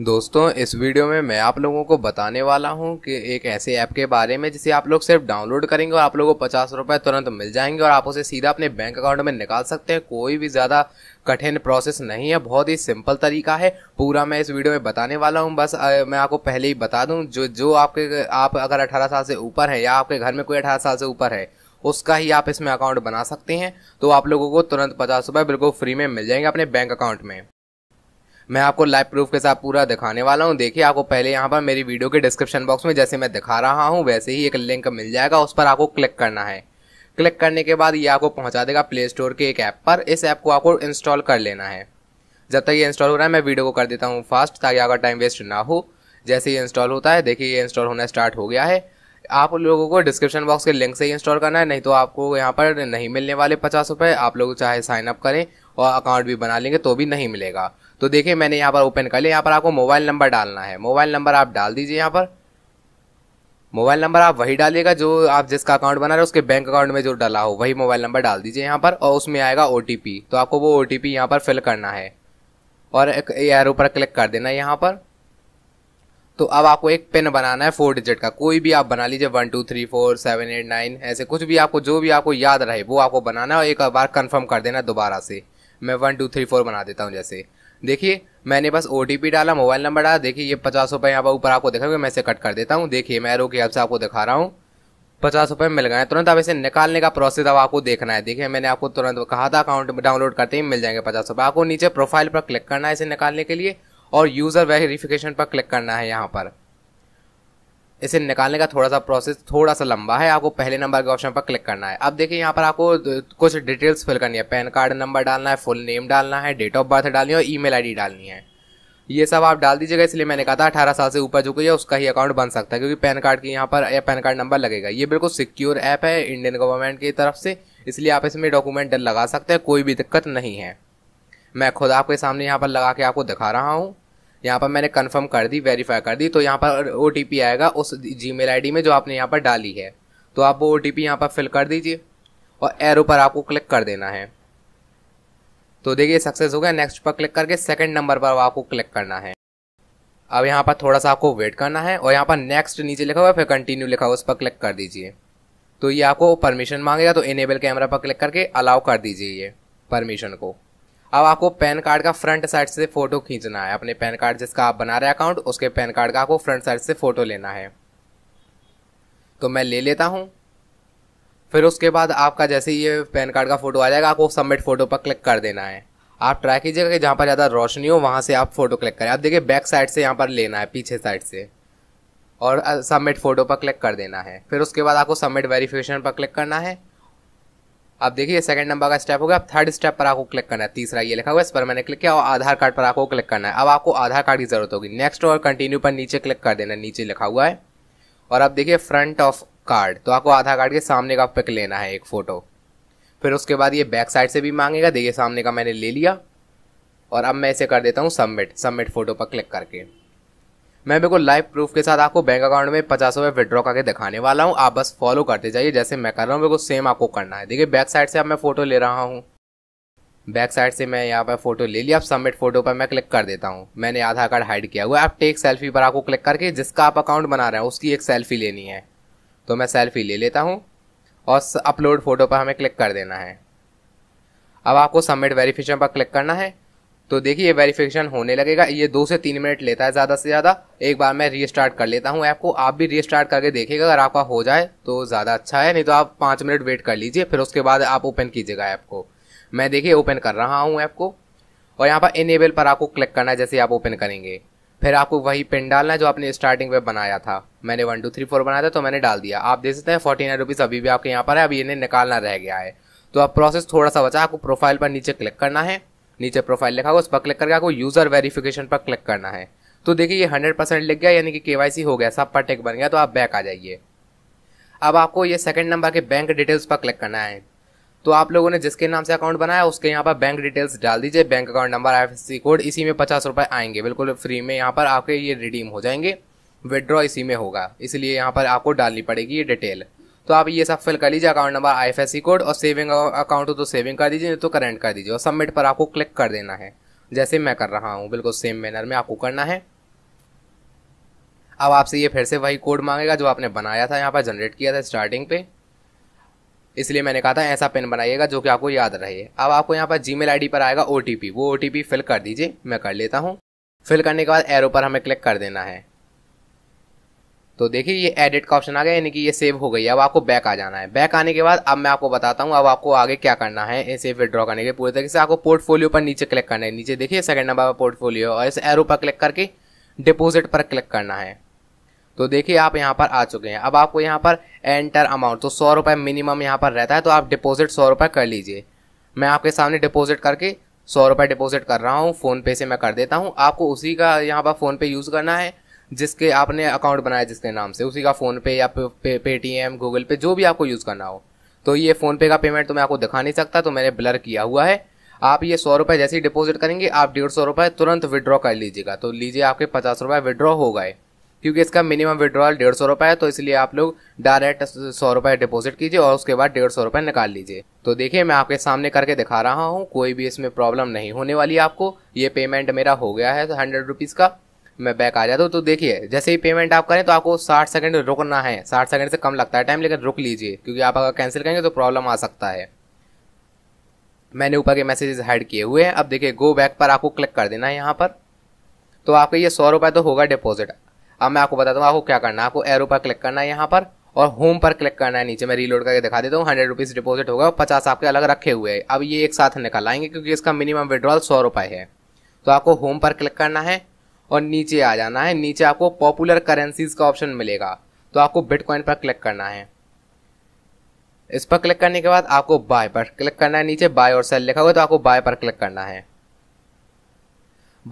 दोस्तों इस वीडियो में मैं आप लोगों को बताने वाला हूं कि एक ऐसे ऐप के बारे में जिसे आप लोग सिर्फ डाउनलोड करेंगे और आप लोगों को पचास रुपये तुरंत मिल जाएंगे और आप उसे सीधा अपने बैंक अकाउंट में निकाल सकते हैं कोई भी ज़्यादा कठिन प्रोसेस नहीं है बहुत ही सिंपल तरीका है पूरा मैं इस वीडियो में बताने वाला हूँ बस आ, मैं आपको पहले ही बता दूँ जो जो आपके आप अगर अठारह साल से ऊपर है या आपके घर में कोई अठारह साल से ऊपर है उसका ही आप इसमें अकाउंट बना सकते हैं तो आप लोगों को तुरंत पचास रुपये बिल्कुल फ्री में मिल जाएंगे अपने बैंक अकाउंट में मैं आपको लाइव प्रूफ के साथ पूरा दिखाने वाला हूँ देखिए आपको पहले यहाँ पर मेरी वीडियो के डिस्क्रिप्शन बॉक्स में जैसे मैं दिखा रहा हूँ वैसे ही एक लिंक मिल जाएगा उस पर आपको क्लिक करना है क्लिक करने के बाद ये आपको पहुँचा देगा प्ले स्टोर के एक ऐप पर इस ऐप को आपको इंस्टॉल कर लेना है जब तक ये इंस्टॉल हो रहा है मैं वीडियो को कर देता हूँ फास्ट ताकि आपका टाइम वेस्ट ना हो जैसे ही इंस्टॉल होता है देखिए ये इंस्टॉल होना स्टार्ट हो गया है आप लोगों को डिस्क्रिप्शन बॉक्स के लिंक से ही इंस्टॉल करना है नहीं तो आपको यहाँ पर नहीं मिलने वाले पचास रुपये आप लोग चाहे साइन अप करें और अकाउंट भी बना लेंगे तो भी नहीं मिलेगा तो देखिए मैंने यहाँ पर ओपन कर लिया यहाँ पर आपको मोबाइल नंबर डालना है मोबाइल नंबर आप डाल दीजिए यहाँ पर मोबाइल नंबर आप वही डालिएगा जो आप जिसका अकाउंट बना रहे हो उसके बैंक अकाउंट में जो डाला हो वही मोबाइल नंबर डाल दीजिए यहाँ पर और उसमें आएगा ओ तो आपको वो ओ टी यहाँ पर फिल करना है और एक एयर ऊपर क्लिक कर देना है यहाँ पर तो अब आपको एक पिन बनाना है फोर डिजिट का कोई भी आप बना लीजिए one two three four seven eight nine ऐसे कुछ भी आपको जो भी आपको याद रहे वो आपको बनाना है और एक बार कंफर्म कर देना दोबारा से मैं वन टू थ्री फोर बना देता हूँ जैसे देखिए मैंने बस ओ डाला मोबाइल नंबर डाला देखिए ये पचास रुपये यहाँ पर ऊपर आपको देखा मैं इसे कट कर देता हूँ देखिए मैं रोके की से आपको दिखा रहा हूँ पचास रुपये मिल गए तुरंत अब इसे निकालने का प्रोसेस अब आपको देखना है देखिए मैंने आपको तुरंत कहा था अकाउंट डाउनलोड करते ही मिल जाएंगे पचास रुपये आपको नीचे प्रोफाइल पर क्लिक करना है इसे निकालने के लिए और यूज़र वेरिफिकेशन पर क्लिक करना है यहाँ पर इसे निकालने का थोड़ा सा प्रोसेस थोड़ा सा लंबा है आपको पहले नंबर के ऑप्शन पर क्लिक करना है अब देखिए यहाँ पर आपको कुछ डिटेल्स फिल करनी है पैन कार्ड नंबर डालना है फुल नेम डालना है डेट ऑफ बर्थ डालनी है और ई मेल डालनी है ये सब आप डाल दीजिएगा इसलिए मैंने कहा था अठारह साल से ऊपर जो कोई है उसका ही अकाउंट बन सकता है क्योंकि पैन कार्ड के यहाँ पर पैन कार्ड नंबर लगेगा ये बिल्कुल सिक्योर ऐप है इंडियन गवर्नमेंट की तरफ से इसलिए आप इसमें डॉक्यूमेंट लगा सकते हैं कोई भी दिक्कत नहीं है मैं खुद आपके सामने यहाँ पर लगा के आपको दिखा रहा हूँ यहाँ पर मैंने कंफर्म कर दी वेरीफाई कर दी तो यहाँ पर ओ आएगा उस जी मेल में जो आपने यहाँ पर डाली है तो आप वो ओ टी यहाँ पर फिल कर दीजिए और एरो पर आपको क्लिक कर देना है तो देखिए सक्सेस हो गया नेक्स्ट पर क्लिक करके सेकंड नंबर पर आपको क्लिक करना है अब यहाँ पर थोड़ा सा आपको वेट करना है और यहाँ पर नेक्स्ट नीचे लिखा हुआ है फिर कंटिन्यू लिखा हुआ उस पर क्लिक कर दीजिए तो ये आपको परमिशन मांगेगा तो इनेबल कैमरा पर क्लिक करके अलाउ कर दीजिए ये परमिशन को अब आपको पैन कार्ड का फ्रंट साइड से फोटो खींचना है अपने पैन कार्ड जिसका आप बना रहे अकाउंट उसके पैन कार्ड का आपको फ्रंट साइड से फोटो लेना है तो मैं ले लेता हूँ फिर उसके बाद आपका जैसे ये पैन कार्ड का फोटो आ जाएगा आपको सबमिट फोटो पर क्लिक कर देना है आप ट्राई कीजिएगा कि जहाँ पर ज़्यादा रोशनी हो वहाँ से आप फोटो क्लिक करें आप देखिए बैक साइड से यहाँ पर लेना है पीछे साइड से और सबमिट फोटो पर क्लिक कर देना है फिर उसके बाद आपको सबमिट वेरिफिकेशन पर क्लिक करना है आप देखिए सेकंड नंबर का स्टेप हो गया अब थर्ड स्टेप पर आपको क्लिक करना है तीसरा ये लिखा हुआ है इस पर मैंने क्लिक किया और आधार कार्ड पर आपको क्लिक करना है अब आपको आधार कार्ड की जरूरत होगी नेक्स्ट और कंटिन्यू पर नीचे क्लिक कर देना नीचे लिखा हुआ है और अब देखिए फ्रंट ऑफ कार्ड तो आपको आधार कार्ड के सामने का पिक लेना है एक फ़ोटो फिर उसके बाद ये बैक साइड से भी मांगेगा देखिए सामने का मैंने ले लिया और अब मैं इसे कर देता हूँ सबमिट सबमिट फ़ोटो पर क्लिक करके मैं बिल्कुल लाइव प्रूफ के साथ आपको बैंक अकाउंट में पचास रुपये विड्रॉ करके दिखाने वाला हूँ आप बस फॉलो करते जाइए जैसे मैं कर रहा हूँ बिल्कुल सेम आपको करना है देखिए बैक साइड से अब मैं फ़ोटो ले रहा हूँ बैक साइड से मैं यहाँ पर फोटो ले लिया अब सबमिट फोटो पर मैं क्लिक कर देता हूँ मैंने आधार कार्ड हाइड किया हुआ है आप टेक सेल्फी पर आपको क्लिक करके जिसका आप अकाउंट बना रहे हैं उसकी एक सेल्फी लेनी है तो मैं सेल्फी ले लेता हूँ और अपलोड फोटो पर हमें क्लिक कर देना है अब आपको सबमिट वेरिफिकेशन पर क्लिक करना है तो देखिए ये वेरिफिकेशन होने लगेगा ये दो से तीन मिनट लेता है ज़्यादा से ज़्यादा एक बार मैं रीस्टार्ट कर लेता हूँ ऐप को आप भी रीस्टार्ट करके देखिएगा अगर आपका हो जाए तो ज़्यादा अच्छा है नहीं तो आप पाँच मिनट वेट कर लीजिए फिर उसके बाद आप ओपन कीजिएगा ऐप को मैं देखिए ओपन कर रहा हूँ ऐप को और यहाँ पर इनेबल पर आपको क्लिक करना है जैसे आप ओपन करेंगे फिर आपको वही पिन डालना है जो आपने स्टार्टिंग में बनाया था मैंने वन टू थ्री फोर बनाया था तो मैंने डाल दिया आप देख सकते हैं फोर्टी नाइन रुपीज़ अभी भी आपके यहाँ पर है अभी इन्हें निकालना रह गया है तो अब प्रोसेस थोड़ा सा बचा आपको प्रोफाइल पर नीचे क्लिक करना है नीचे प्रोफाइल लिखा होगा उस पर क्लिक करके आपको यूज़र वेरिफिकेशन पर क्लिक करना है तो देखिए ये हंड्रेड परसेंट लिख गया यानी कि केवाईसी हो गया सब पर टेक बन गया तो आप बैक आ जाइए अब आपको ये सेकंड नंबर के बैंक डिटेल्स पर क्लिक करना है तो आप लोगों ने जिसके नाम से अकाउंट बनाया उसके यहाँ पर बैंक डिटेल्स डाल दीजिए bank account number I code इसी में पचास रुपए आएंगे बिल्कुल फ्री में यहाँ पर आपके ये रिडीम हो जाएंगे विदड्रॉ इसी में होगा इसलिए यहाँ पर आपको डालनी पड़ेगी ये डिटेल तो आप ये सब फिल कर लीजिए अकाउंट नंबर आई कोड और सेविंग अकाउंट हो तो सेविंग कर दीजिए नहीं तो करंट कर दीजिए और सबमिट पर आपको क्लिक कर देना है जैसे मैं कर रहा हूँ बिल्कुल सेम मैनर में आपको करना है अब आपसे ये फिर से वही कोड मांगेगा जो आपने बनाया था यहाँ पर जनरेट किया था स्टार्टिंग पे इसलिए मैंने कहा था ऐसा पिन बनाइएगा जो कि आपको याद रहे अब आपको यहाँ पर जी मेल पर आएगा ओ वो ओ फिल कर दीजिए मैं कर लेता हूँ फिल करने के बाद एरो पर हमें क्लिक कर देना है तो देखिए ये एडिट का ऑप्शन आ गया यानी कि ये सेव हो गई है अब आपको बैक आ जाना है बैक आने के बाद अब मैं आपको बताता हूँ अब आपको आगे क्या करना है इसे विद्रॉ करने के पूरे तरीके से आपको पोर्टफोलियो पर नीचे क्लिक करना है नीचे देखिए सेकंड नंबर पर पोर्टफोलियो और इस एरो पर क्लिक करके डिपोजिट पर क्लिक करना है तो देखिए आप यहाँ पर आ चुके हैं अब आपको यहाँ पर एंटर अमाउंट तो सौ रुपये मिनिमम यहाँ पर रहता है तो आप डिपोजिट सौ रुपये कर लीजिए मैं आपके सामने डिपोजिट करके सौ रुपये डिपॉजिट कर रहा हूँ फ़ोनपे से मैं कर देता हूँ आपको उसी का यहाँ पर फ़ोनपे यूज़ करना है जिसके आपने अकाउंट बनाया जिसके नाम से उसी का फ़ोनपे या पेटीएम गूगल पे जो भी आपको यूज़ करना हो तो ये फ़ोनपे का पेमेंट तो मैं आपको दिखा नहीं सकता तो मैंने ब्लर किया हुआ है आप ये सौ रुपये जैसे ही डिपोजिट करेंगे आप डेढ़ सौ रुपए तुरंत विड्रॉ कर लीजिएगा तो लीजिए आपके पचास रुपये विड्रॉ हो गए क्योंकि इसका मिनिमम विड्रॉल डेढ़ सौ रुपये है तो इसलिए आप लोग डायरेक्ट सौ रुपए डिपोजिट कीजिए और उसके बाद डेढ़ सौ रुपए निकाल लीजिए तो देखिए मैं आपके सामने करके दिखा रहा हूँ कोई भी इसमें प्रॉब्लम नहीं होने वाली आपको ये पेमेंट मेरा हो गया है हंड्रेड रुपीज़ का मैं बैक आ जाता हूँ तो देखिए जैसे ही पेमेंट आप करें तो आपको साठ सेकंड रुकना है साठ सेकंड से कम लगता है टाइम लेकिन रुक लीजिए क्योंकि आप अगर कैंसिल करेंगे तो प्रॉब्लम आ सकता है मैंने ऊपर के मैसेजेस हाइड किए हुए हैं अब देखिए गो बैक पर आपको क्लिक कर देना है यहाँ पर तो आपका ये सौ तो होगा डिपोजिट अब मैं आपको बताता हूँ आपको क्या करना है आपको एरो पर क्लिक करना है यहाँ पर और होम पर क्लिक करना है नीचे मैं रीलोड करके दिखा देता हूँ हंड्रेड रुपीज़ डिपोजिट होगा और पचास आपके अलग रखे हुए हैं अब ये एक साथ निकल आएंगे क्योंकि इसका मिनिमम विड्रॉल सौ रुपये है तो आपको होम पर क्लिक करना है और नीचे आ जाना है नीचे आपको पॉपुलर करेंसीज का ऑप्शन मिलेगा तो आपको बिटकॉइन पर क्लिक करना है इस पर क्लिक करने के बाद आपको बाय पर क्लिक करना है नीचे बाय और सेल लिखा हुआ है तो आपको बाय पर क्लिक करना है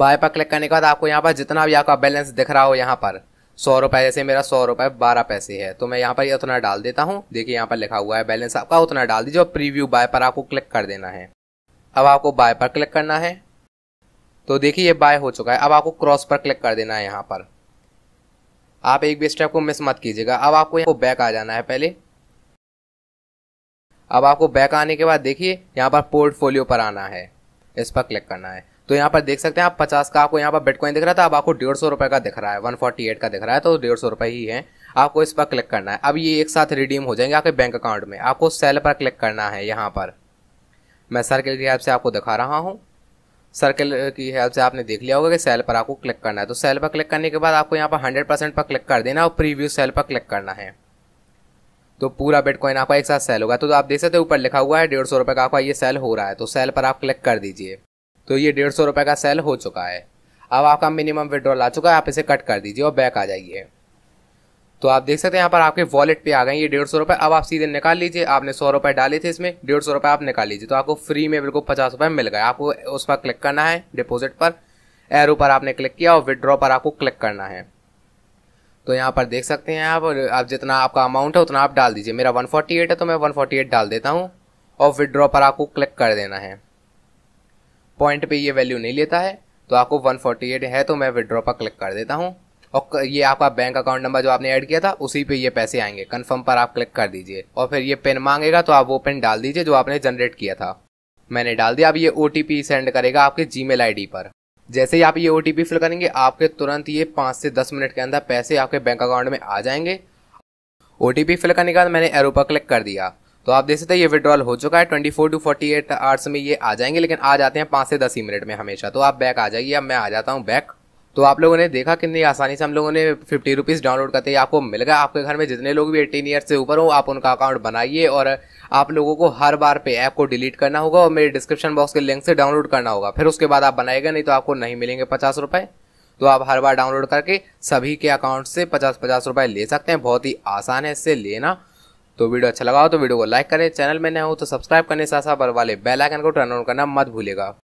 बाय पर क्लिक करने के बाद आपको यहाँ पर जितना भी आपका बैलेंस दिख रहा हो यहाँ पर सौ रुपए जैसे मेरा सौ रुपए बारह पैसे है तो मैं यहाँ पर उतना डाल देता हूँ देखिए यहाँ पर लिखा हुआ है बैलेंस आपका उतना डाल दीजिए और प्रीव्यू बाय पर आपको क्लिक कर देना है अब आपको बाय पर क्लिक करना है तो देखिए ये बाय हो चुका है अब आपको क्रॉस पर क्लिक कर देना है यहाँ पर आप एक भी स्टेप को मिस मत कीजिएगा अब आपको यहाँ बैक आ जाना है पहले अब आपको बैक आने के बाद देखिए यहाँ पर पोर्टफोलियो पर आना है इस पर क्लिक करना है तो यहाँ पर देख सकते हैं आप पचास का आपको यहाँ पर बिटकॉइन दिख रहा था अब आपको डेढ़ सौ का दिख रहा है वन फोर्टी एट का दिख रहा है तो डेढ़ सौ ही है आपको इस पर क्लिक करना है अब ये एक साथ रिडीम हो जाएंगे आपके बैंक अकाउंट में आपको सेल पर क्लिक करना है यहाँ पर मैं सर के लिए आपसे आपको दिखा रहा हूँ सर्कल की हेल्प से आपने देख लिया होगा कि सेल पर आपको क्लिक करना है तो सेल पर क्लिक करने के बाद आपको यहाँ पर हंड्रेड परसेंट पर क्लिक कर देना और प्रीव्यू सेल पर क्लिक करना है तो पूरा बिटकॉइन आपका एक साथ सेल होगा तो आप देख सकते हो ऊपर लिखा हुआ है डेढ़ सौ का आपका ये सेल हो रहा है तो सेल पर आप क्लिक कर दीजिए तो ये डेढ़ सौ का सेल हो चुका है अब आपका मिनिमम विड्रॉल आ चुका है आप इसे कट कर दीजिए और बैक आ जाइए तो आप देख सकते हैं यहाँ पर आपके वॉलेट पे आ गए ये डेढ़ सौ रुपए अब आप सीधे निकाल लीजिए आपने सौ रुपए डाले थे इसमें डेढ़ सौ रुपए आप निकाल लीजिए तो आपको फ्री में बिल्कुल पचास रुपए मिल गए आपको उस पर क्लिक करना है डिपोजिट पर एरो पर आपने क्लिक किया और विदड्रॉ पर आपको क्लिक करना है तो यहाँ पर देख सकते हैं आप आप जितना आपका अमाउंट है उतना आप डाल दीजिए मेरा वन है तो मैं वन डाल देता हूँ और विदड्रॉ पर आपको क्लिक कर देना है पॉइंट पे ये वैल्यू नहीं लेता है तो आपको 148 है तो मैं विदड्रॉ पर क्लिक कर देता हूँ और ये आपका बैंक अकाउंट नंबर जो आपने ऐड किया था उसी पे ये पैसे आएंगे कन्फर्म पर आप क्लिक कर दीजिए और फिर ये पिन मांगेगा तो आप वो पिन डाल दीजिए जो आपने जनरेट किया था मैंने डाल दिया अब ये ओ सेंड करेगा आपके जी मेल पर जैसे ही आप ये ओ फिल करेंगे आपके तुरंत ये पांच से दस मिनट के अंदर पैसे आपके बैंक अकाउंट में आ जाएंगे ओ फिल करने के बाद मैंने एरो पर क्लिक कर दिया तो आप देख सकते हैं ये विड्रॉल हो चुका है 24 टू 48 आवर्स में ये आ जाएंगे लेकिन आ जाते हैं पाँच से दस ही मिनट में हमेशा तो आप बैक आ जाइए अब मैं आ जाता हूँ बैक तो आप लोगों ने देखा कितनी आसानी से हम लोगों ने फिफ्टी रुपीज़ डाउनलोड करते आपको मिल गया आपके घर में जितने लोग भी एटीन ईयर से ऊपर हो आप उनका अकाउंट बनाइए और आप लोगों को हर बार पे ऐप को डिलीट करना होगा और मेरे डिस्क्रिप्शन बॉक्स के लिंक से डाउनलोड करना होगा फिर उसके बाद आप बनाएगा नहीं तो आपको नहीं मिलेंगे पचास रुपए तो आप हर बार डाउनलोड करके सभी के अकाउंट से पचास पचास रुपए ले सकते हैं बहुत ही आसान है इससे लेना तो वीडियो अच्छा लगा हो तो वीडियो को लाइक करें चैनल में नए हो तो सब्सक्राइब करने साथ साथ वाले बेल आइकन को टर्न ऑन करना मत भूलेगा